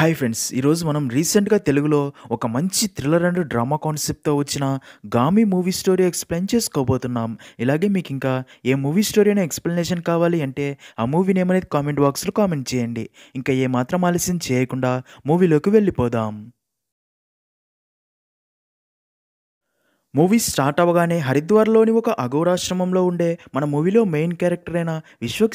hi friends ఈరోజు మనం రీసెంట్గా తెలుగులో ఒక మంచి థ్రిల్లర్ అండ్ డ్రామా కాన్సెప్ట్తో వచ్చిన గామి మూవీ స్టోరీ ఎక్స్ప్లెయిన్ చేసుకోబోతున్నాం ఇలాగే మీకు ఇంకా ఏ మూవీ స్టోరీ అయినా ఎక్స్ప్లెనేషన్ కావాలి అంటే ఆ మూవీ నేమ్ అనేది కామెంట్ బాక్స్లో కామెంట్ చేయండి ఇంకా ఏ మాత్రం ఆలస్యం చేయకుండా మూవీలోకి వెళ్ళిపోదాం మూవీ స్టార్ట్ అవ్వగానే హరిద్వార్లోని ఒక అఘోరాశ్రమంలో ఉండే మన మూవీలో మెయిన్ క్యారెక్టర్ అయిన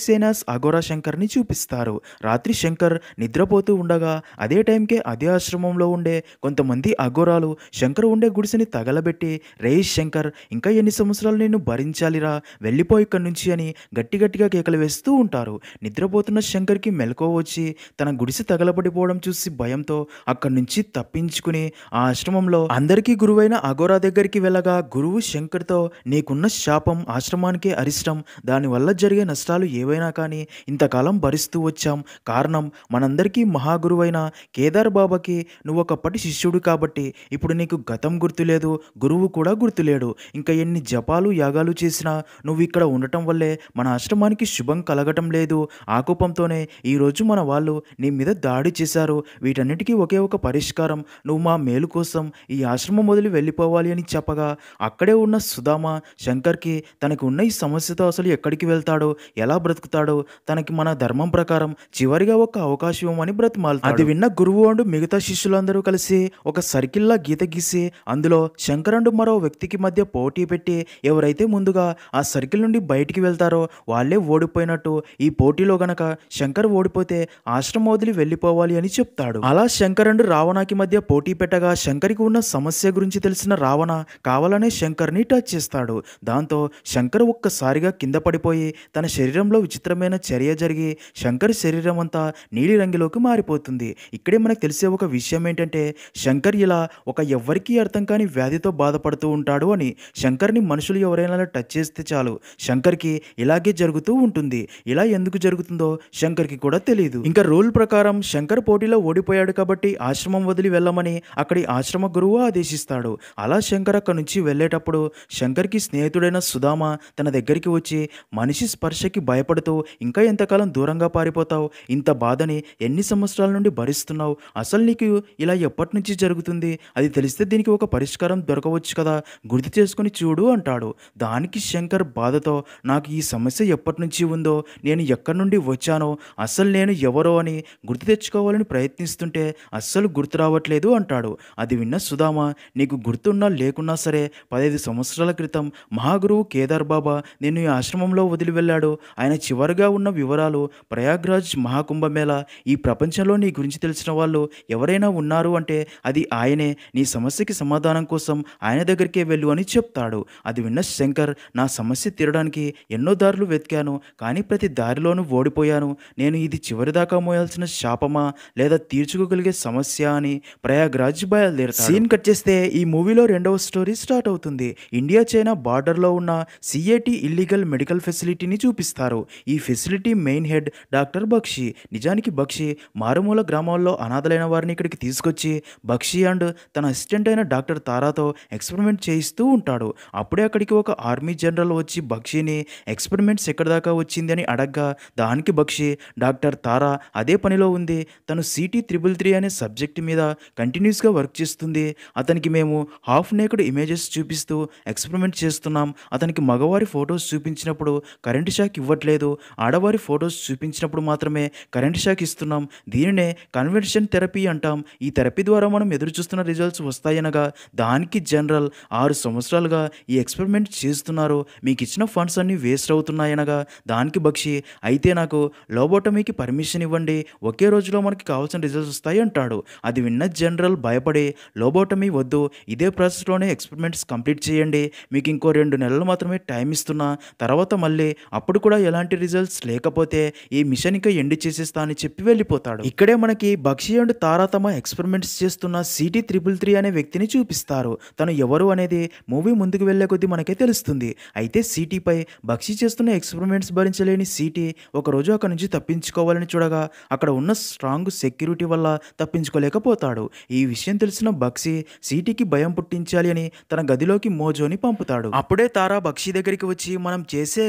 సేనాస్ అఘోరా శంకర్ని చూపిస్తారు రాత్రి శంకర్ నిద్రపోతూ ఉండగా అదే టైంకే అదే ఆశ్రమంలో ఉండే కొంతమంది అఘోరాలు శంకర్ ఉండే గుడిసెని తగలబెట్టి రే శంకర్ ఇంకా ఎన్ని సంవత్సరాలు నేను భరించాలిరా వెళ్ళిపోయి ఇక్కడి నుంచి అని గట్టి గట్టిగా కేకలు వేస్తూ ఉంటారు నిద్రపోతున్న శంకర్కి మెలకువ వచ్చి తన గుడిసె తగలబడిపోవడం చూసి భయంతో అక్కడి నుంచి తప్పించుకుని ఆ ఆశ్రమంలో అందరికీ గురువైన అఘోరా దగ్గరికి వెళ్ళగా గురువు శంకర్తో నీకున్న శాపం ఆశ్రమానికే అరిష్టం దానివల్ల జరిగే నష్టాలు ఏవైనా కానీ ఇంతకాలం భరిస్తూ వచ్చాం కారణం మనందరికీ మహాగురువైన కేదార్ బాబాకి నువ్వు ఒకప్పటి శిష్యుడు కాబట్టి ఇప్పుడు నీకు గతం గుర్తులేదు గురువు కూడా గుర్తులేడు ఇంకా ఎన్ని జపాలు యాగాలు చేసినా నువ్వు ఇక్కడ ఉండటం వల్లే మన ఆశ్రమానికి శుభం కలగటం లేదు ఆకోపంతోనే ఈరోజు మన వాళ్ళు నీ మీద దాడి చేశారు వీటన్నిటికీ ఒకే ఒక పరిష్కారం నువ్వు మా మేలు కోసం ఈ ఆశ్రమం వదిలి వెళ్ళిపోవాలి అని చెప్ప చెప్పగా అక్కడే ఉన్న సుధామ శంకర్కి తనకు ఉన్న ఈ సమస్యతో అసలు ఎక్కడికి వెళ్తాడో ఎలా బ్రతుకుతాడో తనకి మన ధర్మం ప్రకారం చివరిగా ఒక అవకాశం ఇవ్వమని బ్రతిమాలు అది విన్న గురువు అండు మిగతా శిష్యులందరూ కలిసి ఒక సర్కిల్లా గీత గీసి అందులో శంకర్ అండ్ మరో వ్యక్తికి మధ్య పోటీ పెట్టి ఎవరైతే ముందుగా ఆ సర్కిల్ నుండి బయటికి వెళ్తారో వాళ్ళే ఓడిపోయినట్టు ఈ పోటీలో గనక శంకర్ ఓడిపోతే ఆశ్రమం వదిలి వెళ్ళిపోవాలి అని చెప్తాడు అలా శంకర్ అండ్ రావణాకి మధ్య పోటీ పెట్టగా శంకర్కి ఉన్న సమస్య గురించి తెలిసిన రావణ కావాలనే శంకర్ని టచ్ చేస్తాడు దాంతో శంకర్ ఒక్కసారిగా కింద పడిపోయి తన శరీరంలో విచిత్రమైన చర్య జరిగి శంకర్ శరీరం అంతా నీలిరంగులోకి మారిపోతుంది ఇక్కడే మనకు తెలిసే ఒక విషయం ఏంటంటే శంకర్ ఇలా ఒక ఎవ్వరికీ అర్థం కాని వ్యాధితో బాధపడుతూ ఉంటాడు అని శంకర్ని మనుషులు ఎవరైనా టచ్ చేస్తే చాలు శంకర్కి ఇలాగే జరుగుతూ ఉంటుంది ఇలా ఎందుకు జరుగుతుందో శంకర్కి కూడా తెలియదు ఇంకా రూల్ ప్రకారం శంకర్ పోటీలో ఓడిపోయాడు కాబట్టి ఆశ్రమం వదిలి వెళ్ళమని అక్కడి ఆశ్రమ గురువు ఆదేశిస్తాడు అలా శంకర్ అక్కడ నుంచి వెళ్ళేటప్పుడు శంకర్కి స్నేహితుడైన సుధామ తన దగ్గరికి వచ్చి మనిషి స్పర్శకి భయపడుతూ ఇంకా ఎంతకాలం దూరంగా పారిపోతావు ఇంత బాధని ఎన్ని సంవత్సరాల నుండి భరిస్తున్నావు అసలు నీకు ఇలా ఎప్పటి నుంచి జరుగుతుంది అది తెలిస్తే దీనికి ఒక పరిష్కారం దొరకవచ్చు కదా గుర్తు చేసుకుని చూడు అంటాడు దానికి శంకర్ బాధతో నాకు ఈ సమస్య ఎప్పటి నుంచి ఉందో నేను ఎక్కడి నుండి వచ్చానో అసలు నేను ఎవరో అని గుర్తు తెచ్చుకోవాలని ప్రయత్నిస్తుంటే అస్సలు గుర్తు రావట్లేదు అంటాడు అది విన్న సుధామ నీకు గుర్తున్నా లేకున్నా సరే పదహైదు సంవత్సరాల క్రితం మహాగురువు కేదార్ బాబా నిన్ను ఈ ఆశ్రమంలో వదిలి వెళ్ళాడు ఆయన చివరిగా ఉన్న వివరాలు ప్రయాగ్రాజ్ మహాకుంభమేళ ఈ ప్రపంచంలో నీ గురించి తెలిసిన వాళ్ళు ఎవరైనా ఉన్నారు అంటే అది ఆయనే నీ సమస్యకి సమాధానం కోసం ఆయన దగ్గరికే వెళ్ళు అని చెప్తాడు అది విన్న శంకర్ నా సమస్య తీరడానికి ఎన్నో దారులు వెతికాను కానీ ప్రతి దారిలోనూ ఓడిపోయాను నేను ఇది చివరిదాకా మోయాల్సిన శాపమా లేదా తీర్చుకోగలిగే సమస్య అని ప్రయాగ్రాజ్ బయలుదేరుతాడు సీన్ కట్ చేస్తే ఈ మూవీలో రెండవ స్టోరీ రీస్టార్ట్ అవుతుంది ఇండియా చైనా బార్డర్లో ఉన్న సిఏటి ఇల్లీగల్ మెడికల్ ఫెసిలిటీని చూపిస్తారు ఈ facility main head doctor Bakshi నిజానికి బక్షి మారుమూల గ్రామాల్లో అనాథలైన వారిని ఇక్కడికి తీసుకొచ్చి బక్షి అండ్ తన అసిస్టెంట్ అయిన డాక్టర్ తారాతో ఎక్స్పెరిమెంట్ చేయిస్తూ ఉంటాడు అప్పుడే అక్కడికి ఒక ఆర్మీ జనరల్ వచ్చి బక్షిని ఎక్స్పెరిమెంట్స్ ఎక్కడి దాకా వచ్చింది అని అడగ్గా దానికి బక్షి డాక్టర్ తారా అదే పనిలో ఉంది తను సిటీ త్రిబుల్ త్రీ అనే సబ్జెక్ట్ మీద కంటిన్యూస్గా వర్క్ చేస్తుంది అతనికి మేము హాఫ్ నేకడ్ ఇమేజ్ ఇమేజెస్ చూపిస్తూ ఎక్స్పెరిమెంట్ చేస్తున్నాం అతనికి మగవారి ఫొటోస్ చూపించినప్పుడు కరెంటు షాక్ ఇవ్వట్లేదు ఆడవారి ఫొటోస్ చూపించినప్పుడు మాత్రమే కరెంటు షాక్ ఇస్తున్నాం దీనినే కన్వెన్షన్ థెరపీ అంటాం ఈ థెరపీ ద్వారా మనం ఎదురు చూస్తున్న రిజల్ట్స్ వస్తాయనగా దానికి జనరల్ ఆరు సంవత్సరాలుగా ఈ ఎక్స్పెరిమెంట్ చేస్తున్నారు మీకు ఇచ్చిన ఫండ్స్ అన్నీ వేస్ట్ అవుతున్నాయనగా దానికి బక్షి అయితే నాకు లోబోటమీకి పర్మిషన్ ఇవ్వండి ఒకే రోజులో మనకి కావాల్సిన రిజల్ట్స్ వస్తాయి అంటాడు అది విన్న జనరల్ భయపడి లోబోటమీ వద్దు ఇదే ప్రాసెస్లోనే ఎక్స్పెరి ఎక్స్పెరిమెంట్స్ కంప్లీట్ చేయండి మీకు ఇంకో రెండు నెలలు మాత్రమే టైం ఇస్తున్నా తర్వాత మళ్ళీ అప్పుడు కూడా ఎలాంటి రిజల్ట్స్ లేకపోతే ఈ మిషన్ ఇంకా ఎండ్ చేసేస్తా అని చెప్పి వెళ్ళిపోతాడు ఇక్కడే మనకి బక్షి అండ్ తారా తమ ఎక్స్పెరిమెంట్స్ చేస్తున్న సిటీ త్రిపుల్ త్రీ అనే వ్యక్తిని చూపిస్తారు తను ఎవరు అనేది మూవీ ముందుకు వెళ్లే కొద్దీ మనకే తెలుస్తుంది అయితే సిటీపై బక్షి చేస్తున్న ఎక్స్పెరిమెంట్స్ భరించలేని సిటీ ఒకరోజు అక్కడ నుంచి తప్పించుకోవాలని చూడగా అక్కడ ఉన్న స్ట్రాంగ్ సెక్యూరిటీ వల్ల తప్పించుకోలేకపోతాడు ఈ విషయం తెలిసిన బక్షి సిటీకి భయం పుట్టించాలి అని తన గదిలోకి మోజోని పంపుతాడు అప్పుడే తారా బక్షి దగ్గరికి వచ్చి మనం చేసే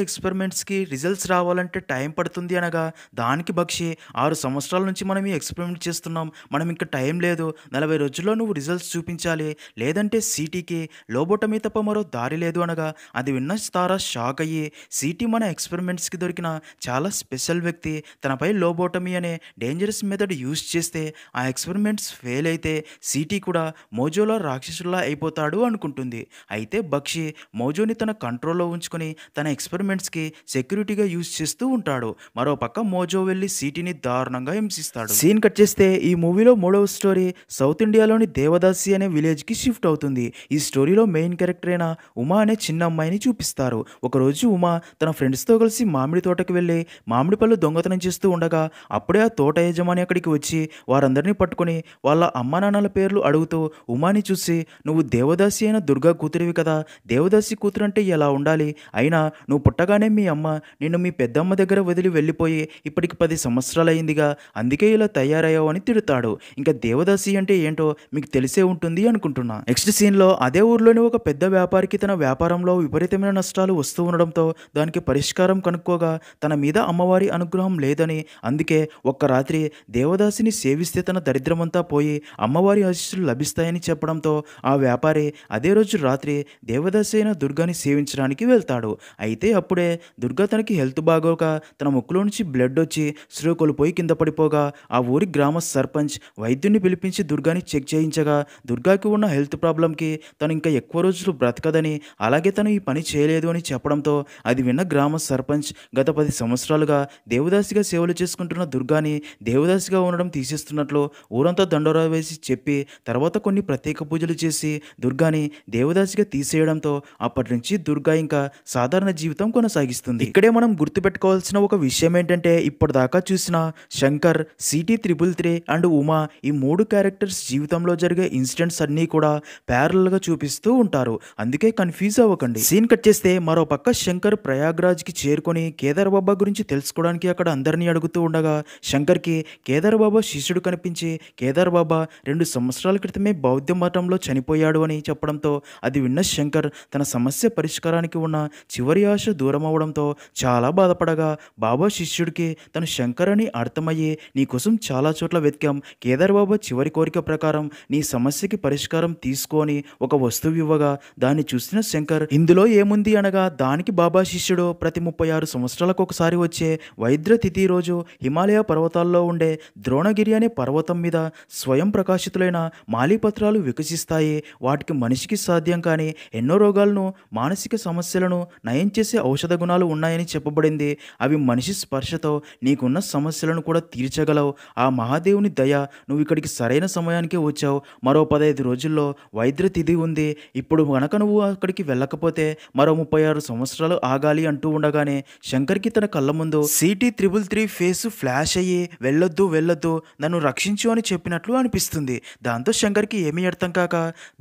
కి రిజల్ట్స్ రావాలంటే టైం పడుతుంది అనగా దానికి బక్షి ఆరు సంవత్సరాల నుంచి మనం ఈ ఎక్స్పెరిమెంట్ చేస్తున్నాం మనం ఇంకా టైం లేదు నలభై రోజుల్లో నువ్వు రిజల్ట్స్ చూపించాలి లేదంటే సిటీకి లోబోటమీ తప్ప మరో దారి లేదు అనగా అది విన్న తారా షాక్ అయ్యి సీటీ మన కి దొరికిన చాలా స్పెషల్ వ్యక్తి తనపై లోబోటమీ అనే డేంజరస్ మెథడ్ యూజ్ చేస్తే ఆ ఎక్స్పెరిమెంట్స్ ఫెయిల్ అయితే సీటీ కూడా మోజోలో రాక్షసులా అయిపోతాడు అను అనుకుంటుంది అయితే బక్షి మౌజోని తన కంట్రోల్లో ఉంచుకొని తన ఎక్స్పెరిమెంట్స్కి సెక్యూరిటీగా యూజ్ చేస్తూ ఉంటాడు మరోపక్క మోజో వెళ్ళి సీటీని దారుణంగా హింసిస్తాడు సీన్ కట్ చేస్తే ఈ మూవీలో మూడవ స్టోరీ సౌత్ ఇండియాలోని దేవదాసి అనే విలేజ్కి షిఫ్ట్ అవుతుంది ఈ స్టోరీలో మెయిన్ క్యారెక్టర్ అయిన ఉమా అనే చిన్న అమ్మాయిని చూపిస్తారు ఒకరోజు ఉమా తన ఫ్రెండ్స్తో కలిసి మామిడి తోటకి వెళ్ళి మామిడి పళ్ళు దొంగతనం చేస్తూ ఉండగా అప్పుడే ఆ తోట యజమాని అక్కడికి వచ్చి వారందరినీ పట్టుకొని వాళ్ళ అమ్మానాన్నల పేర్లు అడుగుతూ ఉమాని చూసి నువ్వు దేవదాసి అయిన దుర్గా కూతురివి కదా దేవదాసి కూతురు అంటే ఎలా ఉండాలి అయినా నువ్వు పుట్టగానే మీ అమ్మ నిన్ను మీ పెద్దమ్మ దగ్గర వదిలి వెళ్ళిపోయి ఇప్పటికి పది సంవత్సరాలయ్యిందిగా అందుకే ఇలా తయారయ్యావు అని తిడతాడు ఇంకా దేవదాసి అంటే ఏంటో మీకు తెలిసే ఉంటుంది అనుకుంటున్నా నెక్స్ట్ సీన్లో అదే ఊర్లోని ఒక పెద్ద వ్యాపారికి తన వ్యాపారంలో విపరీతమైన నష్టాలు వస్తూ ఉండడంతో దానికి పరిష్కారం కనుక్కోగా తన మీద అమ్మవారి అనుగ్రహం లేదని అందుకే ఒక్క రాత్రి దేవదాసిని సేవిస్తే తన దరిద్రమంతా పోయి అమ్మవారి ఆశీస్సులు లభిస్తాయని చెప్పడంతో ఆ వ్యాపారి అదే రోజు రాత్రి దేవదాసి అయిన దుర్గాని సేవించడానికి వెళ్తాడు అయితే అప్పుడే దుర్గా తనకి హెల్త్ బాగోక తన ముక్కులో నుంచి బ్లడ్ వచ్చి పోయి కింద పడిపోగా ఆ ఊరి గ్రామ సర్పంచ్ వైద్యుని పిలిపించి దుర్గాని చెక్ చేయించగా దుర్గాకి ఉన్న హెల్త్ ప్రాబ్లంకి తను ఇంకా ఎక్కువ రోజులు బ్రతకదని అలాగే తను ఈ పని చేయలేదు అని చెప్పడంతో అది విన్న గ్రామ సర్పంచ్ గత పది సంవత్సరాలుగా దేవదాసిగా సేవలు చేసుకుంటున్న దుర్గాని దేవదాసిగా ఉండడం తీసేస్తున్నట్లు ఊరంతా దండోరా వేసి చెప్పి తర్వాత కొన్ని ప్రత్యేక పూజలు చేసి దుర్గాని దేవదాసిగా తీసేయడంతో అప్పటి నుంచి దుర్గా ఇంకా సాధారణ జీవితం కొనసాగిస్తుంది ఇక్కడే మనం గుర్తుపెట్టుకోవాల్సిన ఒక విషయం ఏంటంటే ఇప్పటిదాకా చూసిన Shankar CT triple three and Uma ఈ మూడు క్యారెక్టర్స్ జీవితంలో జరిగే ఇన్సిడెంట్స్ అన్నీ కూడా ప్యారల్గా చూపిస్తూ ఉంటారు అందుకే కన్ఫ్యూజ్ అవ్వకండి సీన్ కట్ చేస్తే మరో పక్క శంకర్ ప్రయాగ్రాజ్ కి చేరుకొని కేదార్ బాబా గురించి తెలుసుకోవడానికి అక్కడ అందరినీ అడుగుతూ ఉండగా కి కేదార్ బాబా శిష్యుడు కనిపించి కేదార్ బాబా రెండు సంవత్సరాల క్రితమే బౌద్ధ మతంలో చనిపోయాడు అని చెప్పడం కావడంతో అది విన్న శంకర్ తన సమస్య పరిష్కారానికి ఉన్న చివరి ఆశ దూరమవడంతో చాలా బాధపడగా బాబా శిష్యుడికి తను శంకర్ అని అర్థమయ్యే నీకోసం చాలా చోట్ల వెతికాం కేదార్ బాబా చివరి కోరిక ప్రకారం నీ సమస్యకి పరిష్కారం తీసుకొని ఒక వస్తువు ఇవ్వగా దాన్ని చూసిన శంకర్ ఇందులో ఏముంది అనగా దానికి బాబా శిష్యుడు ప్రతి ముప్పై ఆరు సంవత్సరాలకు ఒకసారి వచ్చే వైద్య తిథి రోజు హిమాలయ పర్వతాల్లో ఉండే ద్రోణగిరి అనే పర్వతం మీద స్వయం ప్రకాశితులైన మాలిపత్రాలు వికసిస్తాయి వాటికి మనిషి మనిషికి సాధ్యం కానీ ఎన్నో రోగాలను మానసిక సమస్యలను నయం చేసే ఔషధ గుణాలు ఉన్నాయని చెప్పబడింది అవి మనిషి స్పర్శతో నీకున్న సమస్యలను కూడా తీర్చగలవు ఆ మహాదేవుని దయ నువ్వు ఇక్కడికి సరైన సమయానికే వచ్చావు మరో పదహైదు రోజుల్లో వైద్య తిథి ఉంది ఇప్పుడు కనుక నువ్వు అక్కడికి వెళ్ళకపోతే మరో ముప్పై ఆరు సంవత్సరాలు ఆగాలి అంటూ ఉండగానే శంకర్కి తన కళ్ళ ముందు CT triple three face flash అయ్యి వెళ్ళొద్దు వెళ్ళొద్దు నన్ను రక్షించు అని చెప్పినట్లు అనిపిస్తుంది దాంతో శంకర్కి ఏమీ అర్థం కాక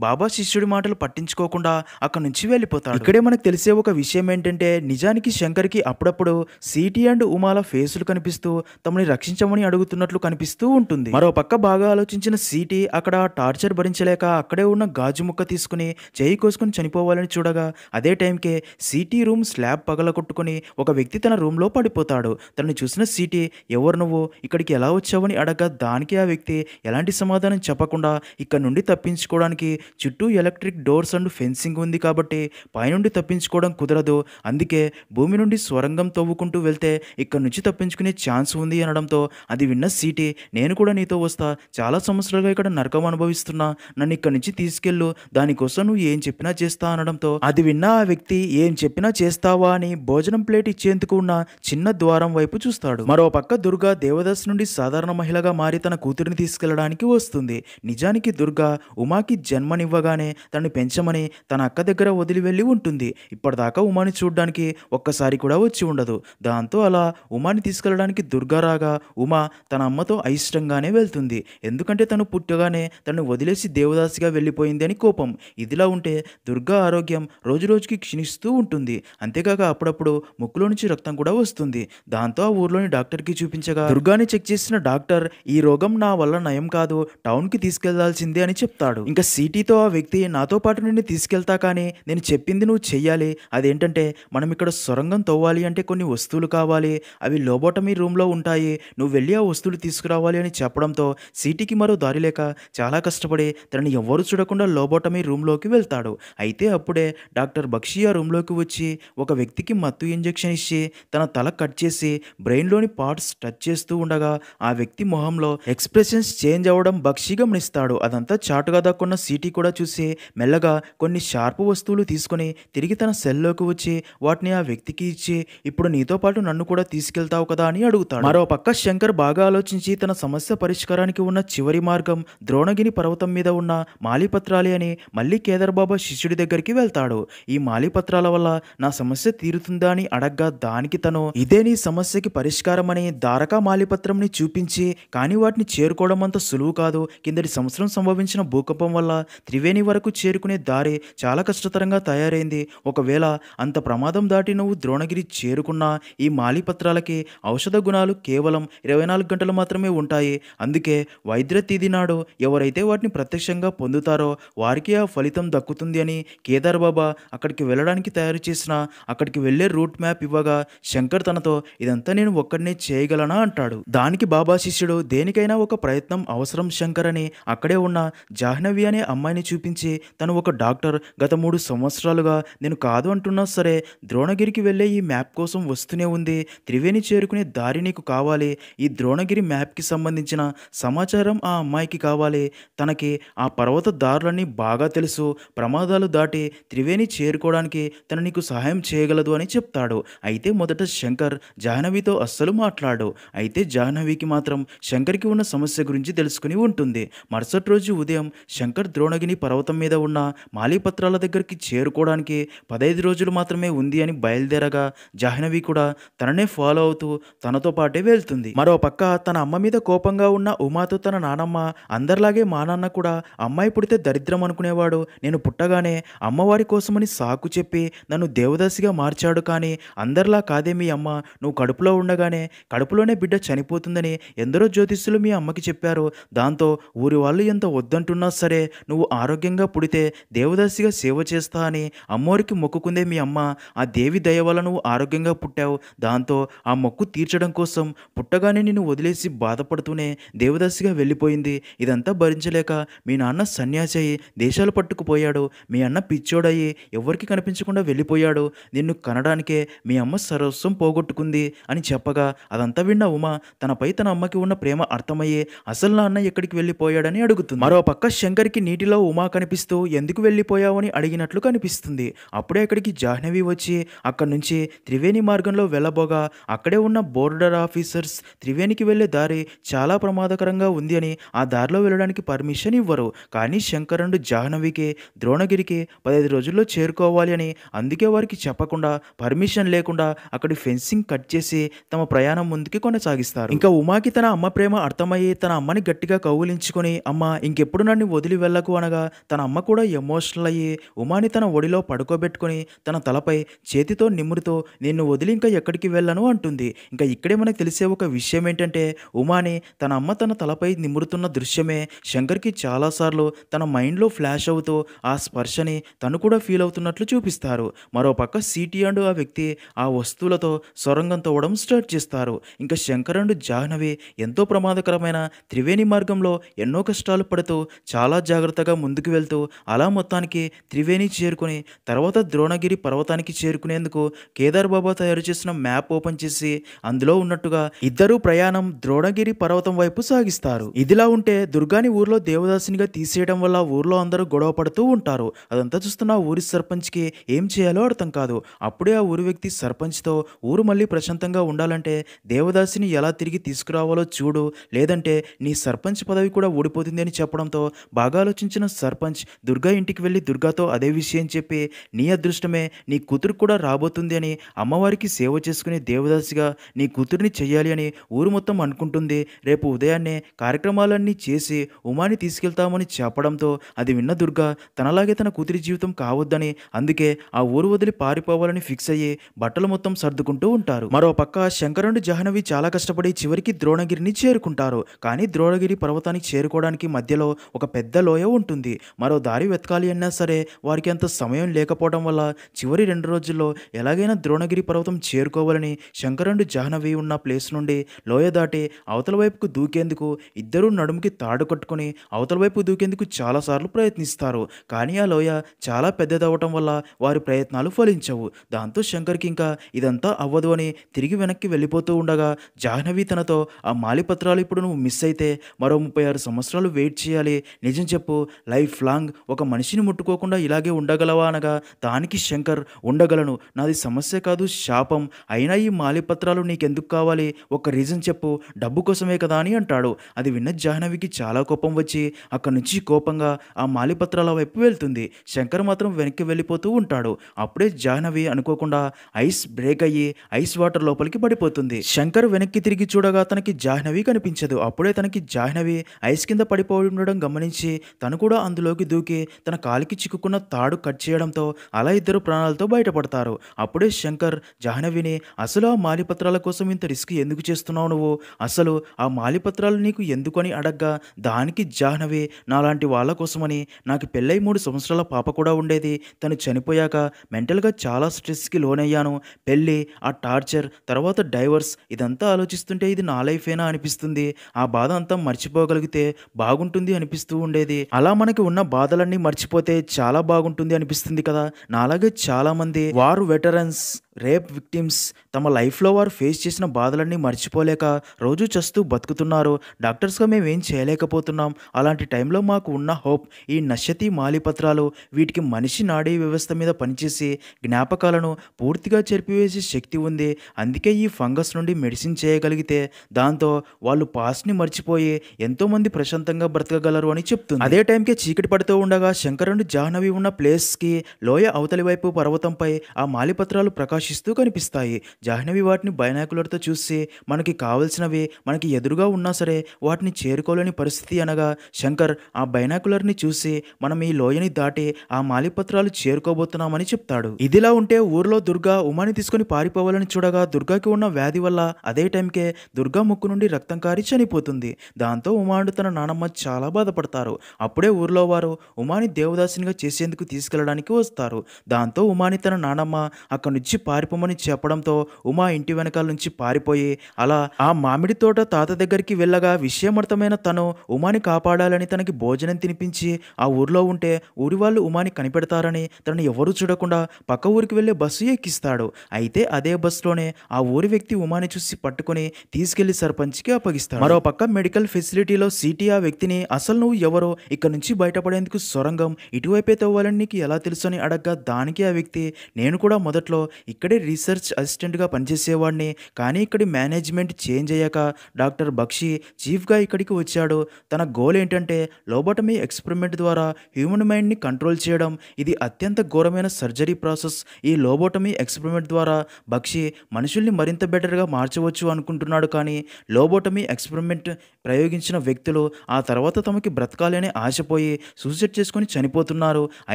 బాబా శిష్యుడి మాటలు పట్టించుకోకుండా అక్కడ నుంచి వెళ్ళిపోతాడు ఇక్కడే మనకు తెలిసే ఒక విషయం ఏంటంటే నిజానికి శంకర్కి అప్పుడప్పుడు సిటీ అండ్ ఉమాల ఫేసులు కనిపిస్తూ తమని రక్షించమని అడుగుతున్నట్లు కనిపిస్తూ ఉంటుంది మరో పక్క బాగా ఆలోచించిన సిటీ అక్కడ టార్చర్ భరించలేక అక్కడే ఉన్న గాజు ముక్క తీసుకుని చేయి కోసుకుని చనిపోవాలని చూడగా అదే టైంకే సిటీ రూమ్ స్లాబ్ పగలగొట్టుకుని ఒక వ్యక్తి తన రూమ్లో పడిపోతాడు తనని చూసిన సిటీ ఎవరు నువ్వు ఇక్కడికి ఎలా వచ్చావని అడగ దానికి ఆ వ్యక్తి ఎలాంటి సమాధానం చెప్పకుండా ఇక్కడ నుండి తప్పించుకోవడానికి చుట్టూ electric electric doors and fencing ఉంది కాబట్టి పైనుండి తప్పించుకోవడం కుదరదు అందుకే భూమి నుండి స్వరంగం తవ్వుకుంటూ వెళ్తే ఇక్కడ నుంచి తప్పించుకునే ఛాన్స్ ఉంది అనడంతో అది విన్న సీటీ నేను కూడా నీతో వస్తా చాలా సంవత్సరాలుగా ఇక్కడ నరకం అనుభవిస్తున్నా నన్ను ఇక్కడ నుంచి తీసుకెళ్ళు దానికోసం నువ్వు ఏం చెప్పినా చేస్తా అనడంతో అది విన్న ఆ వ్యక్తి ఏం చెప్పినా చేస్తావా అని భోజనం ప్లేట్ ఇచ్చేందుకు ఉన్న చిన్న ద్వారం వైపు చూస్తాడు మరో పక్క దుర్గా దేవదాస్ నుండి సాధారణ మహిళగా మారి తన కూతురిని తీసుకెళ్లడానికి వస్తుంది నిజానికి దుర్గా ఉమాకి జన్మనివ్వగానే తనని పెంచమని తన అక్క దగ్గర వదిలి వెళ్ళి ఉంటుంది ఇప్పటిదాకా ఉమాని చూడడానికి ఒక్కసారి కూడా వచ్చి ఉండదు దాంతో అలా ఉమాని తీసుకెళ్ళడానికి దుర్గా రాగా ఉమా తన అమ్మతో అయిష్టంగానే వెళ్తుంది ఎందుకంటే తను పుట్టగానే తను వదిలేసి దేవదాసిగా వెళ్ళిపోయింది అని కోపం ఇదిలా ఉంటే దుర్గా ఆరోగ్యం రోజురోజుకి క్షీణిస్తూ ఉంటుంది అంతేకాక అప్పుడప్పుడు ముక్కులో నుంచి రక్తం కూడా వస్తుంది దాంతో ఆ ఊర్లోని డాక్టర్కి చూపించగా దుర్గాని చెక్ చేసిన డాక్టర్ ఈ రోగం నా వల్ల నయం కాదు టౌన్కి తీసుకెళ్లాల్సిందే అని చెప్తాడు ఇంకా సిటీతో ఆ వ్యక్తి నాతో పాటు నిన్ను తీసుకెళ్తా కానీ నేను చెప్పింది నువ్వు చెయ్యాలి అదేంటంటే మనం ఇక్కడ సొరంగం తవ్వాలి అంటే కొన్ని వస్తువులు కావాలి అవి లోబోటమీ రూమ్లో ఉంటాయి నువ్వు వెళ్ళి ఆ వస్తువులు తీసుకురావాలి అని చెప్పడంతో సీటీకి మరో దారి లేక చాలా కష్టపడి తనని ఎవరు చూడకుండా లోబోటమీ రూమ్లోకి వెళ్తాడు అయితే అప్పుడే డాక్టర్ బక్షి ఆ రూమ్లోకి వచ్చి ఒక వ్యక్తికి మత్తు ఇంజెక్షన్ ఇచ్చి తన తల కట్ చేసి బ్రెయిన్లోని పార్ట్స్ టచ్ చేస్తూ ఉండగా ఆ వ్యక్తి మొహంలో ఎక్స్ప్రెషన్స్ చేంజ్ అవ్వడం బక్షి గమనిస్తాడు అదంతా చాటుగా దాక్కున్న సీటీ కూడా చూసి మెల్లగా కొన్ని షార్పు వస్తువులు తీసుకుని తిరిగి తన సెల్లోకి వచ్చి వాటిని ఆ వ్యక్తికి ఇచ్చి ఇప్పుడు నీతో పాటు నన్ను కూడా తీసుకెళ్తావు కదా అని అడుగుతాడు మరో పక్క శంకర్ బాగా ఆలోచించి తన సమస్య పరిష్కారానికి ఉన్న చివరి మార్గం ద్రోణగిరి పర్వతం మీద ఉన్న మాలిపత్రాలి అని మళ్ళీ కేదార్బాబా శిష్యుడి దగ్గరికి వెళ్తాడు ఈ మాలిపత్రాల వల్ల నా సమస్య తీరుతుందా అని అడగ్గా దానికి తను ఇదే నీ సమస్యకి పరిష్కారమని దారకా మాలిపత్రంని చూపించి కానీ వాటిని చేరుకోవడం అంత సులువు కాదు కిందటి సంవత్సరం సంభవించిన భూకంపం వల్ల త్రివేణి వరకు చేరుకునే దారి చాలా కష్టతరంగా తయారైంది ఒకవేళ అంత ప్రమాదం దాటి నువ్వు ద్రోణగిరి చేరుకున్నా ఈ మాలిపత్రాలకి ఔషధ గుణాలు కేవలం ఇరవై నాలుగు గంటలు మాత్రమే ఉంటాయి అందుకే వైద్య తేదీ నాడు ఎవరైతే వాటిని ప్రత్యక్షంగా పొందుతారో వారికి ఆ ఫలితం దక్కుతుంది అని కేదార్ బాబా అక్కడికి వెళ్ళడానికి తయారు చేసిన అక్కడికి వెళ్ళే రూట్ మ్యాప్ ఇవ్వగా శంకర్ తనతో ఇదంతా నేను ఒక్కడినే చేయగలనా అంటాడు దానికి బాబా శిష్యుడు దేనికైనా ఒక ప్రయత్నం అవసరం శంకర్ అని అక్కడే ఉన్న జాహ్నవి అనే అమ్మాయిని చూపించి తను ఒక డాక్టర్ గత మూడు సంవత్సరాలుగా నేను కాదు అంటున్నా సరే ద్రోణగిరికి వెళ్ళే ఈ మ్యాప్ కోసం వస్తూనే ఉంది త్రివేణి చేరుకునే దారి నీకు కావాలి ఈ ద్రోణగిరి మ్యాప్కి సంబంధించిన సమాచారం ఆ అమ్మాయికి కావాలి తనకి ఆ పర్వత దారులన్నీ బాగా తెలుసు ప్రమాదాలు దాటి త్రివేణి చేరుకోవడానికి తను నీకు సహాయం చేయగలదు అని చెప్తాడు అయితే మొదట శంకర్ జాహ్నవితో అస్సలు మాట్లాడు అయితే జాహ్నవికి మాత్రం శంకర్కి ఉన్న సమస్య గురించి తెలుసుకుని ఉంటుంది మరుసటి రోజు ఉదయం శంకర్ ద్రోణగిని పర్వతం మీద మీద ఉన్న మాలిపత్రాల దగ్గరికి చేరుకోవడానికి పదహైదు రోజులు మాత్రమే ఉంది అని బయలుదేరగా జాహ్నవి కూడా తననే ఫాలో అవుతూ తనతో పాటే వెళ్తుంది మరో పక్క తన అమ్మ మీద కోపంగా ఉన్న ఉమాతో తన నానమ్మ అందరిలాగే మా నాన్న కూడా అమ్మాయి పుడితే దరిద్రం అనుకునేవాడు నేను పుట్టగానే అమ్మవారి కోసమని సాకు చెప్పి నన్ను దేవదాసిగా మార్చాడు కానీ అందరిలా కాదే మీ అమ్మ నువ్వు కడుపులో ఉండగానే కడుపులోనే బిడ్డ చనిపోతుందని ఎందరో జ్యోతిష్యులు మీ అమ్మకి చెప్పారు దాంతో ఊరి వాళ్ళు ఎంత వద్దంటున్నా సరే నువ్వు ఆరోగ్యంగా పుడి కుడితే దేవదాసిగా సేవ చేస్తా అని అమ్మవారికి మొక్కుకుందే మీ అమ్మ ఆ దేవి దయ వల్ల నువ్వు ఆరోగ్యంగా పుట్టావు దాంతో ఆ మొక్కు తీర్చడం కోసం పుట్టగానే నిన్ను వదిలేసి బాధపడుతూనే దేవదాసిగా వెళ్ళిపోయింది ఇదంతా భరించలేక మీ నాన్న సన్యాసి అయి దేశాలు పట్టుకుపోయాడు మీ అన్న పిచ్చోడయ్యి ఎవరికి కనిపించకుండా వెళ్ళిపోయాడు నిన్ను కనడానికే మీ అమ్మ సరస్వం పోగొట్టుకుంది అని చెప్పగా అదంతా విన్న ఉమ తనపై తన అమ్మకి ఉన్న ప్రేమ అర్థమయ్యే అసలు నా అన్న ఎక్కడికి వెళ్ళిపోయాడని అడుగుతుంది మరో పక్క శంకర్కి నీటిలో ఉమా కనిపిస్తూ అతనితో ఎందుకు వెళ్ళిపోయావని అడిగినట్లు కనిపిస్తుంది అప్పుడే అక్కడికి జాహ్నవి వచ్చి అక్కడి నుంచి త్రివేణి మార్గంలో వెళ్ళబోగా అక్కడే ఉన్న బోర్డర్ ఆఫీసర్స్ త్రివేణికి వెళ్ళే దారి చాలా ప్రమాదకరంగా ఉంది అని ఆ దారిలో వెళ్ళడానికి పర్మిషన్ ఇవ్వరు కానీ శంకరుడు జాహ్నవికి ద్రోణగిరికి పదహైదు రోజుల్లో చేరుకోవాలి అని అందుకే వారికి చెప్పకుండా పర్మిషన్ లేకుండా అక్కడి ఫెన్సింగ్ కట్ చేసి తమ ప్రయాణం ముందుకి కొనసాగిస్తారు ఇంకా ఉమాకి తన అమ్మ ప్రేమ అర్థమయ్యి తన అమ్మని గట్టిగా కౌగులించుకొని అమ్మ ఇంకెప్పుడు నన్ను వదిలి వెళ్ళకు అనగా తన అమ్మ అమ్మ కూడా ఎమోషనల్ అయ్యి ఉమాని తన ఒడిలో పడుకోబెట్టుకుని తన తలపై చేతితో నిమ్మురితో నిన్ను వదిలి ఇంకా ఎక్కడికి వెళ్ళను అంటుంది ఇంకా ఇక్కడే మనకు తెలిసే ఒక విషయం ఏంటంటే ఉమాని తన అమ్మ తన తలపై నిమ్మురుతున్న దృశ్యమే శంకర్కి చాలాసార్లు తన మైండ్లో ఫ్లాష్ అవుతూ ఆ స్పర్శని తను కూడా ఫీల్ అవుతున్నట్లు చూపిస్తారు మరోపక్క సిటీ అండ్ ఆ వ్యక్తి ఆ వస్తువులతో సొరంగం తోవడం స్టార్ట్ చేస్తారు ఇంకా శంకర్ అండ్ జాహ్నవి ఎంతో ప్రమాదకరమైన త్రివేణి మార్గంలో ఎన్నో కష్టాలు పడుతూ చాలా జాగ్రత్తగా ముందుకు వెళ్తూ అలా మొత్తానికి త్రివేణి చేరుకుని తర్వాత ద్రోణగిరి పర్వతానికి చేరుకునేందుకు కేదార్ బాబా తయారు చేసిన మ్యాప్ ఓపెన్ చేసి అందులో ఉన్నట్టుగా ఇద్దరు ప్రయాణం ద్రోణగిరి పర్వతం వైపు సాగిస్తారు ఇదిలా ఉంటే దుర్గాని ఊర్లో దేవదాసినిగా తీసేయడం వల్ల ఊర్లో అందరూ గొడవ పడుతూ ఉంటారు అదంతా చూస్తున్న ఊరి సర్పంచ్కి ఏం చేయాలో అర్థం కాదు అప్పుడే ఆ ఊరి వ్యక్తి సర్పంచ్తో ఊరు మళ్ళీ ప్రశాంతంగా ఉండాలంటే దేవదాసిని ఎలా తిరిగి తీసుకురావాలో చూడు లేదంటే నీ సర్పంచ్ పదవి కూడా ఓడిపోతుంది అని చెప్పడంతో బాగా ఆలోచించిన సర్పంచ్ దుర్గా ఇంటికి వెళ్ళి దుర్గాతో అదే విషయం చెప్పి నీ అదృష్టమే నీ కూతురు కూడా రాబోతుంది అని అమ్మవారికి సేవ చేసుకునే దేవదాసిగా నీ కూతురిని చేయాలి అని ఊరు మొత్తం అనుకుంటుంది రేపు ఉదయాన్నే కార్యక్రమాలన్నీ చేసి ఉమాని తీసుకెళ్తామని చెప్పడంతో అది విన్న దుర్గా తనలాగే తన కూతురి జీవితం కావద్దని అందుకే ఆ ఊరు వదిలి పారిపోవాలని ఫిక్స్ అయ్యి బట్టలు మొత్తం సర్దుకుంటూ ఉంటారు మరో పక్క శంకరుడు జహనవి చాలా కష్టపడి చివరికి ద్రోణగిరిని చేరుకుంటారు కానీ ద్రోణగిరి పర్వతానికి చేరుకోవడానికి మధ్యలో ఒక పెద్ద లోయ ఉంటుంది మరో దారి వెతకాలి అన్నా సరే వారికి అంత సమయం లేకపోవడం వల్ల చివరి రెండు రోజుల్లో ఎలాగైనా ద్రోణగిరి పర్వతం చేరుకోవాలని శంకరండు జాహ్నవి ఉన్న ప్లేస్ నుండి లోయ దాటి అవతల వైపుకు దూకేందుకు ఇద్దరూ నడుముకి తాడు కట్టుకుని అవతల వైపు దూకేందుకు చాలాసార్లు ప్రయత్నిస్తారు కానీ ఆ లోయ చాలా పెద్దదవటం వల్ల వారి ప్రయత్నాలు ఫలించవు దాంతో శంకర్కి ఇంకా ఇదంతా అవ్వదు అని తిరిగి వెనక్కి వెళ్ళిపోతూ ఉండగా జాహ్నవి తనతో ఆ మాలిపత్రాలు ఇప్పుడు నువ్వు మిస్ అయితే మరో ముప్పై ఆరు సంవత్సరాలు వెయిట్ చేయాలి నిజం చెప్పు లైఫ్ లాంగ్ ఒక మనిషిని ముట్టుకోకుండా ఇలాగే ఉండగలవా అనగా దానికి శంకర్ ఉండగలను నాది సమస్య కాదు శాపం అయినా ఈ మాలిపత్రాలు నీకెందుకు కావాలి ఒక రీజన్ చెప్పు డబ్బు కోసమే కదా అని అంటాడు అది విన్న జాహ్నవికి చాలా కోపం వచ్చి అక్కడి నుంచి కోపంగా ఆ మాలిపత్రాల వైపు వెళ్తుంది శంకర్ మాత్రం వెనక్కి వెళ్ళిపోతూ ఉంటాడు అప్పుడే జాహ్నవి అనుకోకుండా ఐస్ బ్రేక్ అయ్యి ఐస్ వాటర్ లోపలికి పడిపోతుంది శంకర్ వెనక్కి తిరిగి చూడగా తనకి జాహ్నవి కనిపించదు అప్పుడే తనకి జాహ్నవి ఐస్ కింద పడిపోయి ఉండడం గమనించి తను కూడా అందులోకి దూకి దూకి తన కాలికి చిక్కుకున్న తాడు కట్ చేయడంతో అలా ఇద్దరు ప్రాణాలతో బయటపడతారు అప్పుడే శంకర్ జాహ్నవిని అసలు ఆ మాలిపత్రాల కోసం ఇంత రిస్క్ ఎందుకు చేస్తున్నావు నువ్వు అసలు ఆ మాలిపత్రాలు నీకు ఎందుకని అడగ్గా దానికి జాహ్నవి నాలాంటి వాళ్ళ కోసమని నాకు పెళ్ళై మూడు సంవత్సరాల పాప కూడా ఉండేది తను చనిపోయాక మెంటల్గా చాలా స్ట్రెస్కి లోనయ్యాను పెళ్ళి ఆ టార్చర్ తర్వాత డైవర్స్ ఇదంతా ఆలోచిస్తుంటే ఇది నా లైఫేనా అనిపిస్తుంది ఆ బాధ అంతా మర్చిపోగలిగితే బాగుంటుంది అనిపిస్తూ ఉండేది అలా మనకి ఉన్న బాధ బాధలన్నీ మర్చిపోతే చాలా బాగుంటుంది అనిపిస్తుంది కదా నాలాగే చాలామంది వారు వెటరన్స్ రేప్ విక్టిమ్స్ తమ లైఫ్లో వారు ఫేస్ చేసిన బాధలన్నీ మర్చిపోలేక రోజు చస్తూ బతుకుతున్నారు డాక్టర్స్గా మేము ఏం చేయలేకపోతున్నాం అలాంటి టైంలో మాకు ఉన్న హోప్ ఈ నశతి మాలిపత్రాలు వీటికి మనిషి నాడీ వ్యవస్థ మీద పనిచేసి జ్ఞాపకాలను పూర్తిగా చెరిపివేసే శక్తి ఉంది అందుకే ఈ ఫంగస్ నుండి మెడిసిన్ చేయగలిగితే దాంతో వాళ్ళు పాస్ని మర్చిపోయి ఎంతోమంది ప్రశాంతంగా బ్రతకగలరు అని చెప్తుంది అదే టైంకి చీకటి పడుతూ ఉండగా శంకరుడు జాహ్నవి ఉన్న ప్లేస్కి లోయ అవతలి వైపు పర్వతంపై ఆ మాలిపత్రాలు ప్రకాశం ఆకర్షిస్తూ కనిపిస్తాయి జాహ్నవి వాటిని బైనాకులర్తో చూసి మనకి కావలసినవి మనకి ఎదురుగా ఉన్నా సరే వాటిని చేరుకోలేని పరిస్థితి అనగా శంకర్ ఆ బైనాకులర్ని చూసి మనం ఈ లోయని దాటి ఆ మాలిపత్రాలు చేరుకోబోతున్నామని చెప్తాడు ఇదిలా ఉంటే ఊర్లో దుర్గా ఉమాని తీసుకుని పారిపోవాలని చూడగా దుర్గాకి ఉన్న వ్యాధి వల్ల అదే టైంకే దుర్గా ముక్కు నుండి రక్తం కారి చనిపోతుంది దాంతో ఉమాండు తన నానమ్మ చాలా బాధపడతారు అప్పుడే ఊర్లో వారు ఉమాని దేవదాసినిగా చేసేందుకు తీసుకెళ్లడానికి వస్తారు దాంతో ఉమాని తన నానమ్మ అక్కడి నుంచి పారిపోమని చెప్పడంతో ఉమా ఇంటి వెనకాల నుంచి పారిపోయి అలా ఆ మామిడి తోట తాత దగ్గరికి వెళ్ళగా విషయమర్థమైన తను ఉమాని కాపాడాలని తనకి భోజనం తినిపించి ఆ ఊర్లో ఉంటే ఊరి వాళ్ళు ఉమాని కనిపెడతారని తనను ఎవరూ చూడకుండా పక్క ఊరికి వెళ్ళే బస్సు ఎక్కిస్తాడు అయితే అదే బస్సులోనే ఆ ఊరి వ్యక్తి ఉమాని చూసి పట్టుకుని తీసుకెళ్లి సర్పంచ్కి అప్పగిస్తాడు మరో పక్క మెడికల్ ఫెసిలిటీలో సిటీ ఆ వ్యక్తిని అసలు నువ్వు ఎవరో ఇక్కడ నుంచి బయటపడేందుకు సొరంగం ఇటువైపే తవ్వాలని నీకు ఎలా తెలుసు అని అడగ్గా దానికి ఆ వ్యక్తి నేను కూడా మొదట్లో ఇక్కడ ఇక్కడే రీసెర్చ్ అసిస్టెంట్గా పనిచేసేవాడిని కానీ ఇక్కడి మేనేజ్మెంట్ చేంజ్ అయ్యాక డాక్టర్ బక్షి చీఫ్గా ఇక్కడికి వచ్చాడు తన గోల్ ఏంటంటే లోబటమీ ఎక్స్పెరిమెంట్ ద్వారా హ్యూమన్ మైండ్ని కంట్రోల్ చేయడం ఇది అత్యంత ఘోరమైన సర్జరీ ప్రాసెస్ ఈ లోబోటమీ ఎక్స్పెరిమెంట్ ద్వారా బక్షి మనుషుల్ని మరింత బెటర్గా మార్చవచ్చు అనుకుంటున్నాడు కానీ లోబోటమీ ఎక్స్పెరిమెంట్ ప్రయోగించిన వ్యక్తులు ఆ తర్వాత తమకి బ్రతకాలనే ఆశపోయి సూసైడ్ చేసుకుని చనిపోతున్నారు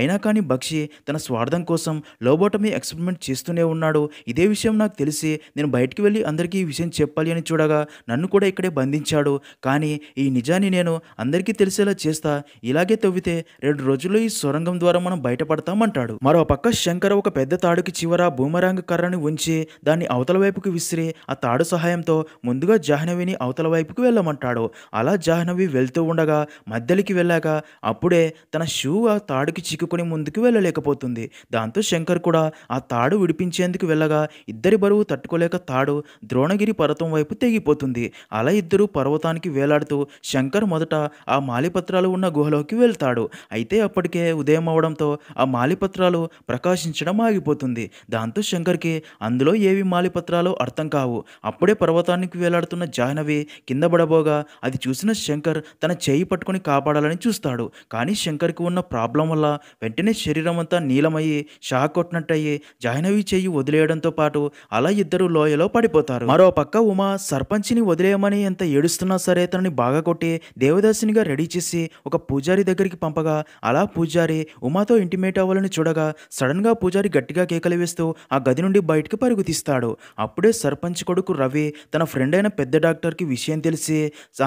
అయినా కానీ బక్షి తన స్వార్థం కోసం లోబోటమీ ఎక్స్పెరిమెంట్ చేస్తూనే ఉన్నాడు ఉన్నాడు ఇదే విషయం నాకు తెలిసి నేను బయటికి వెళ్ళి అందరికీ ఈ విషయం చెప్పాలి అని చూడగా నన్ను కూడా ఇక్కడే బంధించాడు కానీ ఈ నిజాన్ని నేను అందరికీ తెలిసేలా చేస్తా ఇలాగే తవ్వితే రెండు రోజుల్లో ఈ సొరంగం ద్వారా మనం బయటపడతామంటాడు మరో పక్క శంకర్ ఒక పెద్ద తాడుకి చివర భూమరాంగ కర్రని ఉంచి దాన్ని అవతల వైపుకి విసిరి ఆ తాడు సహాయంతో ముందుగా జాహ్నవిని అవతల వైపుకి వెళ్ళమంటాడు అలా జాహ్నవి వెళ్తూ ఉండగా మధ్యలోకి వెళ్ళాక అప్పుడే తన షూ ఆ తాడుకి చిక్కుకొని ముందుకు వెళ్ళలేకపోతుంది దాంతో శంకర్ కూడా ఆ తాడు విడిపించేందుకు తీసుకెళ్లేందుకు వెళ్ళగా ఇద్దరి బరువు తట్టుకోలేక తాడు ద్రోణగిరి పర్వతం వైపు తెగిపోతుంది అలా ఇద్దరు పర్వతానికి వేలాడుతూ శంకర్ మొదట ఆ మాలిపత్రాలు ఉన్న గుహలోకి వెళ్తాడు అయితే అప్పటికే ఉదయం అవడంతో ఆ మాలిపత్రాలు ప్రకాశించడం ఆగిపోతుంది దాంతో శంకర్కి అందులో ఏవి మాలిపత్రాలు అర్థం కావు అప్పుడే పర్వతానికి వేలాడుతున్న జాహ్నవి కింద పడబోగా అది చూసిన శంకర్ తన చేయి పట్టుకుని కాపాడాలని చూస్తాడు కానీ శంకర్కి ఉన్న ప్రాబ్లం వల్ల వెంటనే శరీరం అంతా నీలమయ్యి షాక్ కొట్టినట్టయ్యి జాహ్నవి చేయి వదిలేయడంతో పాటు అలా ఇద్దరు లోయలో పడిపోతారు మరో పక్క ఉమ సర్పంచిని వదిలేయమని ఎంత ఏడుస్తున్నా సరే తనని బాగా కొట్టి దేవదాసినిగా రెడీ చేసి ఒక పూజారి దగ్గరికి పంపగా అలా పూజారి ఉమాతో ఇంటిమేట్ అవ్వాలని చూడగా సడన్ గా పూజారి గట్టిగా కేకలు వేస్తూ ఆ గది నుండి బయటికి పరుగు తీస్తాడు అప్పుడే సర్పంచ్ కొడుకు రవి తన ఫ్రెండ్ అయిన పెద్ద డాక్టర్ కి విషయం తెలిసి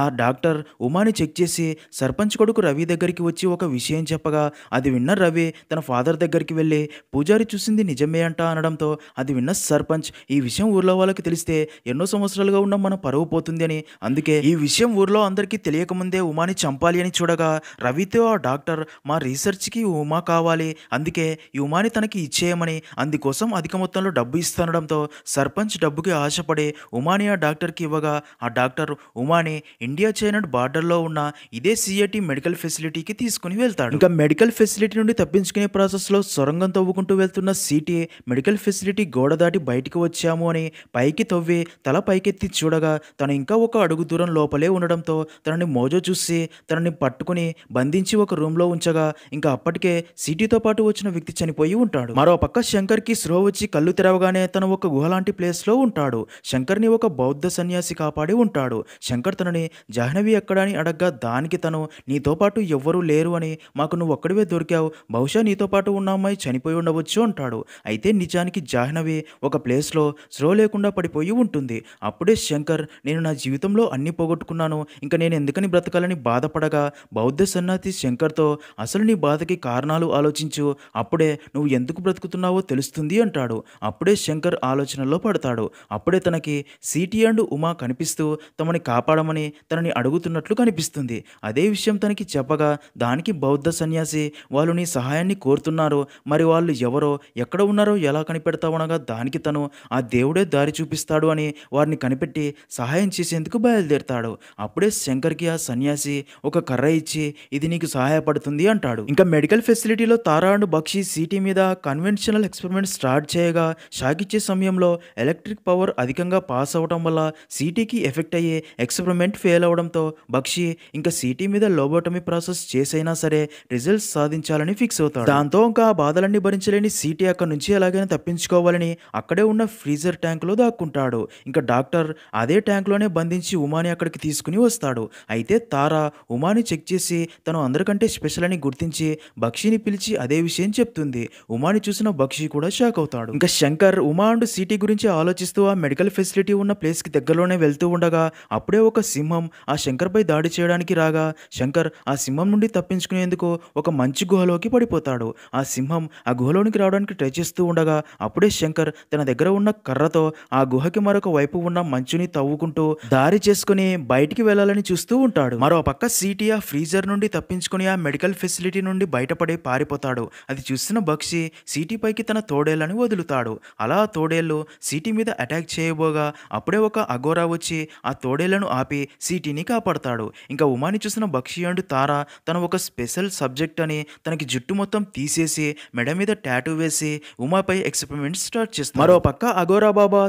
ఆ డాక్టర్ ఉమాని చెక్ చేసి సర్పంచ్ కొడుకు రవి దగ్గరికి వచ్చి ఒక విషయం చెప్పగా అది విన్న రవి తన ఫాదర్ దగ్గరికి వెళ్ళి పూజారి చూసింది నిజమే అంట అనడంతో అది విన్న సర్పంచ్ ఈ విషయం ఊర్లో వాళ్ళకి తెలిస్తే ఎన్నో సంవత్సరాలుగా ఉన్న మన పరువు పోతుంది అని అందుకే ఈ విషయం ఊర్లో అందరికీ తెలియకముందే ఉమాని చంపాలి అని చూడగా రవితో ఆ డాక్టర్ మా రీసెర్చ్కి ఉమా కావాలి అందుకే ఈ ఉమాని తనకి ఇచ్చేయమని అందుకోసం అధిక మొత్తంలో డబ్బు ఇస్తుండడంతో సర్పంచ్ డబ్బుకి ఆశపడి ఉమాని ఆ డాక్టర్కి ఇవ్వగా ఆ డాక్టర్ ఉమాని ఇండియా చైనా బార్డర్లో ఉన్న ఇదే సిఐటి మెడికల్ ఫెసిలిటీకి తీసుకుని వెళ్తాడు ఇంకా మెడికల్ ఫెసిలిటీ నుండి తప్పించుకునే ప్రాసెస్లో సొరంగం తవ్వుకుంటూ వెళ్తున్న సిటీ మెడికల్ ఫెసిలిటీ ఫెసిలిటీ గోడ దాటి బయటికి వచ్చాము అని పైకి తవ్వి తల పైకెత్తి చూడగా తను ఇంకా ఒక అడుగు దూరం లోపలే ఉండడంతో తనని మోజో చూసి తనని పట్టుకుని బంధించి ఒక రూంలో ఉంచగా ఇంకా అప్పటికే సిటీతో పాటు వచ్చిన వ్యక్తి చనిపోయి ఉంటాడు మరో పక్క శంకర్కి స్రో వచ్చి కళ్ళు తెరవగానే తను ఒక గుహలాంటి ప్లేస్లో ఉంటాడు శంకర్ని ఒక బౌద్ధ సన్యాసి కాపాడి ఉంటాడు శంకర్ తనని జాహ్నవి ఎక్కడని అడగ్గా దానికి తను నీతో పాటు ఎవ్వరూ లేరు అని మాకు నువ్వు ఒక్కడివే దొరికావు బహుశా నీతో పాటు ఉన్న అమ్మాయి చనిపోయి ఉండవచ్చు అంటాడు అయితే నిజానికి జాహ్నవి ఒక ప్లేస్లో స్లో లేకుండా పడిపోయి ఉంటుంది అప్పుడే శంకర్ నేను నా జీవితంలో అన్ని పోగొట్టుకున్నాను ఇంకా నేను ఎందుకని బ్రతకాలని బాధపడగా బౌద్ధ సన్నాతి శంకర్తో అసలు నీ బాధకి కారణాలు ఆలోచించు అప్పుడే నువ్వు ఎందుకు బ్రతుకుతున్నావో తెలుస్తుంది అంటాడు అప్పుడే శంకర్ ఆలోచనలో పడతాడు అప్పుడే తనకి సిటీ అండ్ ఉమా కనిపిస్తూ తమని కాపాడమని తనని అడుగుతున్నట్లు కనిపిస్తుంది అదే విషయం తనకి చెప్పగా దానికి బౌద్ధ సన్యాసి వాళ్ళు నీ సహాయాన్ని కోరుతున్నారు మరి వాళ్ళు ఎవరో ఎక్కడ ఉన్నారో ఎలా కనిపెడతారు వెళ్తా ఉండగా దానికి తను ఆ దేవుడే దారి చూపిస్తాడు అని వారిని కనిపెట్టి సహాయం చేసేందుకు బయలుదేరుతాడు అప్పుడే శంకర్కి ఆ సన్యాసి ఒక కర్ర ఇచ్చి ఇది నీకు సహాయపడుతుంది అంటాడు ఇంకా మెడికల్ ఫెసిలిటీలో తారాండు బక్షి సిటీ మీద కన్వెన్షనల్ ఎక్స్పెరిమెంట్ స్టార్ట్ చేయగా షాకిచ్చే సమయంలో ఎలక్ట్రిక్ పవర్ అధికంగా పాస్ అవ్వడం వల్ల సిటీకి ఎఫెక్ట్ అయ్యే ఎక్స్పెరిమెంట్ ఫెయిల్ అవడంతో బక్షి ఇంకా సిటీ మీద లోబోటమీ ప్రాసెస్ చేసైనా సరే రిజల్ట్స్ సాధించాలని ఫిక్స్ అవుతాడు దాంతో ఇంకా ఆ బాధలన్నీ భరించలేని సిటీ అక్కడ నుంచి ఎలాగైనా తప్పించుకో తెచ్చుకోవాలని అక్కడే ఉన్న ఫ్రీజర్ ట్యాంకులో దాక్కుంటాడు ఇంకా డాక్టర్ అదే ట్యాంక్లోనే బంధించి ఉమాని అక్కడికి తీసుకుని వస్తాడు అయితే తార ఉమాని చెక్ చేసి తను అందరికంటే స్పెషల్ అని గుర్తించి బక్షిని పిలిచి అదే విషయం చెప్తుంది ఉమాని చూసిన బక్షి కూడా షాక్ అవుతాడు ఇంకా శంకర్ ఉమా అండ్ సిటీ గురించి ఆలోచిస్తూ ఆ మెడికల్ ఫెసిలిటీ ఉన్న ప్లేస్కి దగ్గరలోనే వెళ్తూ ఉండగా అప్పుడే ఒక సింహం ఆ శంకర్పై దాడి చేయడానికి రాగా శంకర్ ఆ సింహం నుండి తప్పించుకునేందుకు ఒక మంచి గుహలోకి పడిపోతాడు ఆ సింహం ఆ గుహలోనికి రావడానికి ట్రై చేస్తూ ఉండగా అప్పుడే అప్పుడే శంకర్ తన దగ్గర ఉన్న కర్రతో ఆ గుహకి మరొక వైపు ఉన్న మంచుని తవ్వుకుంటూ దారి చేసుకుని బయటికి వెళ్లాలని చూస్తూ ఉంటాడు మరో పక్క సీటీ ఆ ఫ్రీజర్ నుండి తప్పించుకుని ఆ మెడికల్ ఫెసిలిటీ నుండి బయటపడి పారిపోతాడు అది చూసిన బక్షి సీటీ పైకి తన తోడేళ్లని వదులుతాడు అలా తోడేళ్లు సీటీ మీద అటాక్ చేయబోగా అప్పుడే ఒక అగోరా వచ్చి ఆ తోడేళ్లను ఆపి సీటీని కాపాడతాడు ఇంకా ఉమాని చూసిన బక్షి అండ్ తారా తను ఒక స్పెషల్ సబ్జెక్ట్ అని తనకి జుట్టు మొత్తం తీసేసి మెడ మీద ట్యాటూ వేసి ఉమాపై ఎక్స్పెరిమెంట్ మూమెంట్ స్టార్ట్ చేస్తారు మరో పక్క అగోరా బాబా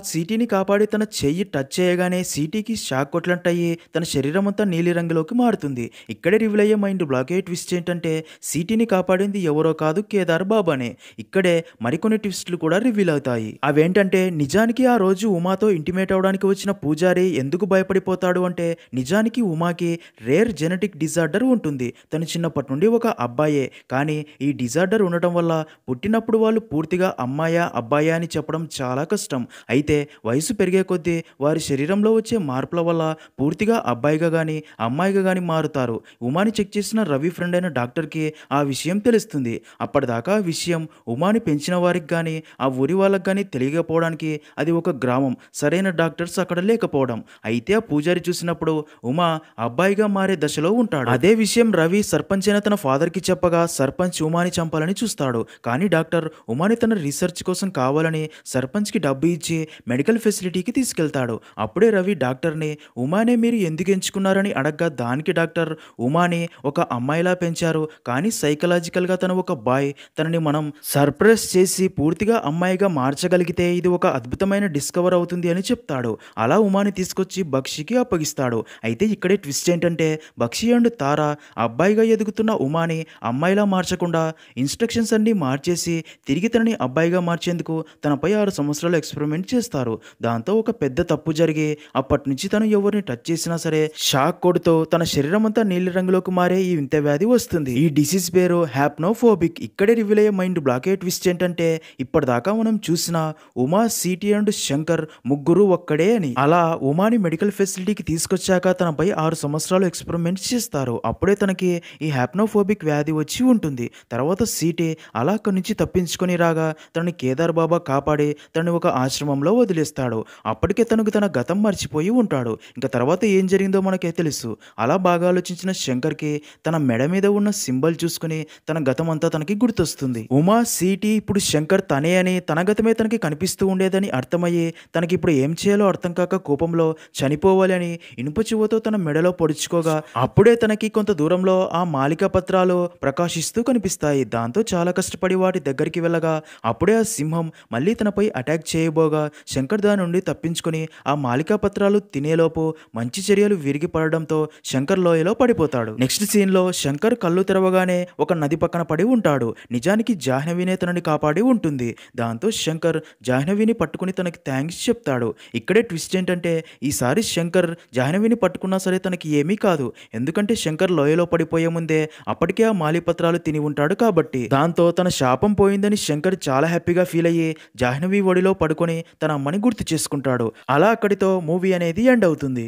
కాపాడి తన చెయ్యి టచ్ చేయగానే సీటీకి షాక్ కొట్లంటయ్యి తన శరీరం అంతా నీలి రంగులోకి మారుతుంది ఇక్కడే రివీల్ అయ్యే మైండ్ బ్లాక్ అయ్యే ట్విస్ట్ ఏంటంటే సిటీని కాపాడింది ఎవరో కాదు కేదార్ బాబానే ఇక్కడే మరికొన్ని ట్విస్ట్లు కూడా రివీల్ అవుతాయి అవేంటంటే నిజానికి ఆ రోజు ఉమాతో ఇంటిమేట్ అవడానికి వచ్చిన పూజారి ఎందుకు భయపడిపోతాడు అంటే నిజానికి ఉమాకి రేర్ జెనెటిక్ డిజార్డర్ ఉంటుంది తను చిన్నప్పటి నుండి ఒక అబ్బాయే కానీ ఈ డిజార్డర్ ఉండటం వల్ల పుట్టినప్పుడు వాళ్ళు పూర్తిగా అమ్మాయ అబ్బాయి అని చెప్పడం చాలా కష్టం అయితే వయసు పెరిగే కొద్దీ వారి శరీరంలో వచ్చే మార్పుల వల్ల పూర్తిగా అబ్బాయిగా కానీ అమ్మాయిగా కానీ మారుతారు ఉమాని చెక్ చేసిన రవి ఫ్రెండ్ అయిన డాక్టర్కి ఆ విషయం తెలుస్తుంది అప్పటిదాకా విషయం ఉమాని పెంచిన వారికి కానీ ఆ ఊరి వాళ్ళకి కానీ తెలియకపోవడానికి అది ఒక గ్రామం సరైన డాక్టర్స్ అక్కడ లేకపోవడం అయితే ఆ పూజారి చూసినప్పుడు ఉమా అబ్బాయిగా మారే దశలో ఉంటాడు అదే విషయం రవి సర్పంచ్ అయిన తన ఫాదర్కి చెప్పగా సర్పంచ్ ఉమాని చంపాలని చూస్తాడు కానీ డాక్టర్ ఉమాని తన రీసెర్చ్ కోసం కావాలని సర్పంచ్కి డబ్బు ఇచ్చి మెడికల్ ఫెసిలిటీకి తీసుకెళ్తాడు అప్పుడే రవి డాక్టర్ని ఉమానే మీరు ఎందుకు ఎంచుకున్నారని అడగ్గా దానికి డాక్టర్ ఉమాని ఒక అమ్మాయిలా పెంచారు కానీ సైకలాజికల్గా తను ఒక బాయ్ తనని మనం సర్ప్రైజ్ చేసి పూర్తిగా అమ్మాయిగా మార్చగలిగితే ఇది ఒక అద్భుతమైన డిస్కవర్ అవుతుంది అని చెప్తాడు అలా ఉమాని తీసుకొచ్చి బక్షికి అప్పగిస్తాడు అయితే ఇక్కడే ట్విస్ట్ ఏంటంటే బక్షి అండ్ తారా అబ్బాయిగా ఎదుగుతున్న ఉమాని అమ్మాయిలా మార్చకుండా ఇన్స్ట్రక్షన్స్ అన్నీ మార్చేసి తిరిగి తనని అబ్బాయిగా మార్చేందుకు చేసేందుకు తనపై ఆరు సంవత్సరాలు ఎక్స్పెరిమెంట్ చేస్తారు దాంతో ఒక పెద్ద తప్పు జరిగి అప్పటి నుంచి తను ఎవరిని టచ్ చేసినా సరే షాక్ కొడుతో తన శరీరం అంతా నీలి రంగులోకి మారే ఈ వింత వ్యాధి వస్తుంది ఈ డిసీజ్ పేరు హ్యాప్నోఫోబిక్ ఇక్కడే రివీల్ అయ్యే మైండ్ బ్లాక్ అయ్యే ట్విస్ట్ ఏంటంటే ఇప్పటిదాకా మనం చూసిన ఉమా సిటీ అండ్ శంకర్ ముగ్గురు ఒక్కడే అని అలా ఉమాని మెడికల్ ఫెసిలిటీకి తీసుకొచ్చాక తనపై ఆరు సంవత్సరాలు ఎక్స్పెరిమెంట్ చేస్తారు అప్పుడే తనకి ఈ హ్యాప్నోఫోబిక్ వ్యాధి వచ్చి ఉంటుంది తర్వాత సీటీ అలా అక్కడి నుంచి తప్పించుకొని రాగా తనని కేదార్ బాబా కాపాడి తను ఒక ఆశ్రమంలో వదిలేస్తాడు అప్పటికే తనకు తన గతం మర్చిపోయి ఉంటాడు ఇంకా తర్వాత ఏం జరిగిందో మనకే తెలుసు అలా బాగా ఆలోచించిన శంకర్కి తన మెడ మీద ఉన్న సింబల్ చూసుకుని తన గతం అంతా తనకి గుర్తొస్తుంది ఉమా సీటి ఇప్పుడు శంకర్ తనే అని తన గతమే తనకి కనిపిస్తూ ఉండేదని అర్థమయ్యి తనకి ఇప్పుడు ఏం చేయాలో అర్థం కాక కోపంలో చనిపోవాలని ఇనుప చువ్వతో తన మెడలో పొడుచుకోగా అప్పుడే తనకి కొంత దూరంలో ఆ మాలిక పత్రాలు ప్రకాశిస్తూ కనిపిస్తాయి దాంతో చాలా కష్టపడి వాటి దగ్గరికి వెళ్ళగా అప్పుడే ఆ సింహం సింహం మళ్ళీ తనపై అటాక్ చేయబోగా శంకర్ దాని నుండి తప్పించుకుని ఆ మాలికా పత్రాలు తినేలోపు మంచి చర్యలు విరిగి పడడంతో శంకర్ లోయలో పడిపోతాడు నెక్స్ట్ సీన్లో శంకర్ కళ్ళు తెరవగానే ఒక నది పక్కన పడి ఉంటాడు నిజానికి జాహ్నవినే తనని కాపాడి ఉంటుంది దాంతో శంకర్ జాహ్నవిని పట్టుకుని తనకి థ్యాంక్స్ చెప్తాడు ఇక్కడే ట్విస్ట్ ఏంటంటే ఈసారి శంకర్ జాహ్నవిని పట్టుకున్నా సరే తనకి ఏమీ కాదు ఎందుకంటే శంకర్ లోయలో పడిపోయే ముందే అప్పటికే ఆ మాలిపత్రాలు తిని ఉంటాడు కాబట్టి దాంతో తన శాపం పోయిందని శంకర్ చాలా హ్యాపీగా ఫీల్ అయ్యి అయ్యి జాహ్నవి ఒడిలో పడుకొని తన అమ్మని గుర్తు చేసుకుంటాడు అలా అక్కడితో మూవీ అనేది ఎండ్ అవుతుంది